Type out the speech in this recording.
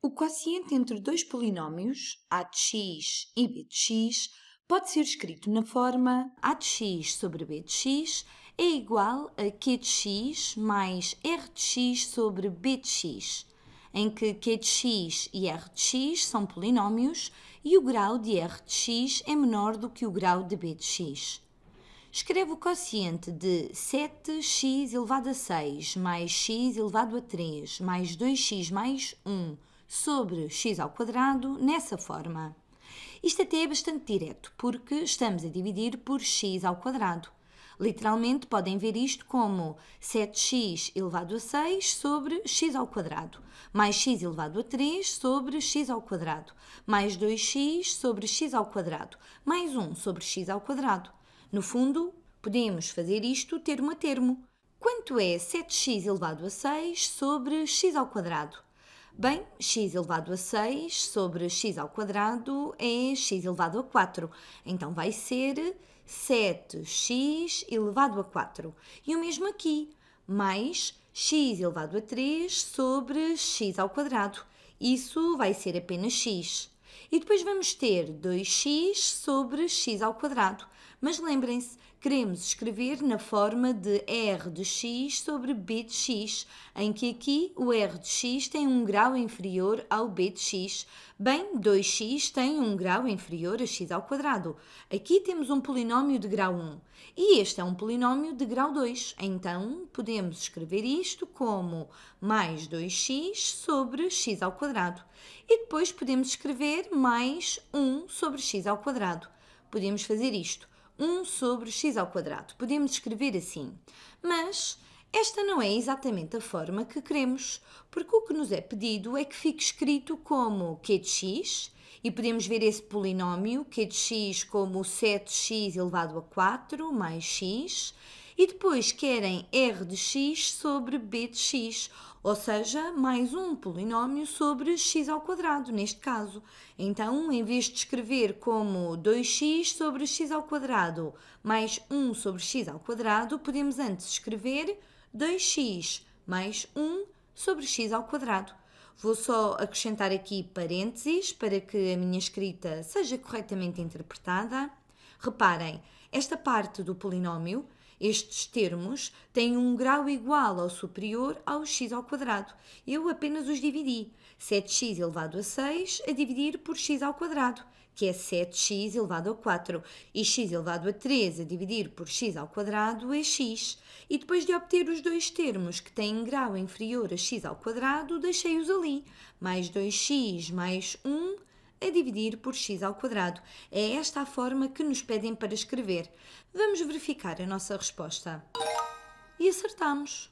O quociente entre dois polinómios, a de x e b de x, pode ser escrito na forma a de x sobre b de x é igual a q de x mais r de x sobre b de x, em que q de x e r de x são polinómios e o grau de r de x é menor do que o grau de b de x. Escreve o quociente de 7x elevado a 6 mais x elevado a 3 mais 2x mais 1 sobre x ao quadrado nessa forma. Isto até é bastante direto, porque estamos a dividir por x ao quadrado. Literalmente podem ver isto como 7x elevado a 6 sobre x ao quadrado, mais x elevado a 3 sobre x ao quadrado, mais 2x sobre x ao quadrado, mais 1 sobre x ao quadrado. No fundo, podemos fazer isto termo a termo. Quanto é 7x elevado a 6 sobre x ao quadrado? Bem, x elevado a 6 sobre x ao quadrado é x elevado a 4. Então vai ser 7x elevado a 4. E o mesmo aqui, mais x elevado a 3 sobre x ao quadrado. Isso vai ser apenas x. E depois vamos ter 2x sobre x ao quadrado. Mas lembrem-se, queremos escrever na forma de R de x sobre B de x, em que aqui o R de x tem um grau inferior ao B de x. Bem, 2x tem um grau inferior a x ao quadrado. Aqui temos um polinómio de grau 1 e este é um polinómio de grau 2. Então, podemos escrever isto como mais 2x sobre x ao quadrado. E depois podemos escrever mais 1 sobre x ao quadrado. Podemos fazer isto 1 sobre x ao quadrado. Podemos escrever assim. Mas esta não é exatamente a forma que queremos, porque o que nos é pedido é que fique escrito como q de x, e podemos ver esse polinómio, q de x como 7x elevado a 4 mais x, e depois querem R de x sobre B de x, ou seja, mais um polinómio sobre x ao quadrado, neste caso. Então, em vez de escrever como 2x sobre x ao quadrado mais 1 sobre x ao quadrado, podemos antes escrever 2x mais 1 sobre x ao quadrado. Vou só acrescentar aqui parênteses para que a minha escrita seja corretamente interpretada. Reparem, esta parte do polinómio estes termos têm um grau igual ou superior ao x ao quadrado. Eu apenas os dividi. 7x elevado a 6 a dividir por x ao quadrado, que é 7x elevado a 4, e x elevado a 3 a dividir por x ao quadrado é x. E depois de obter os dois termos que têm grau inferior a x ao quadrado, deixei-os ali. Mais 2x mais 1 é dividir por x ao quadrado. É esta a forma que nos pedem para escrever. Vamos verificar a nossa resposta. E acertamos!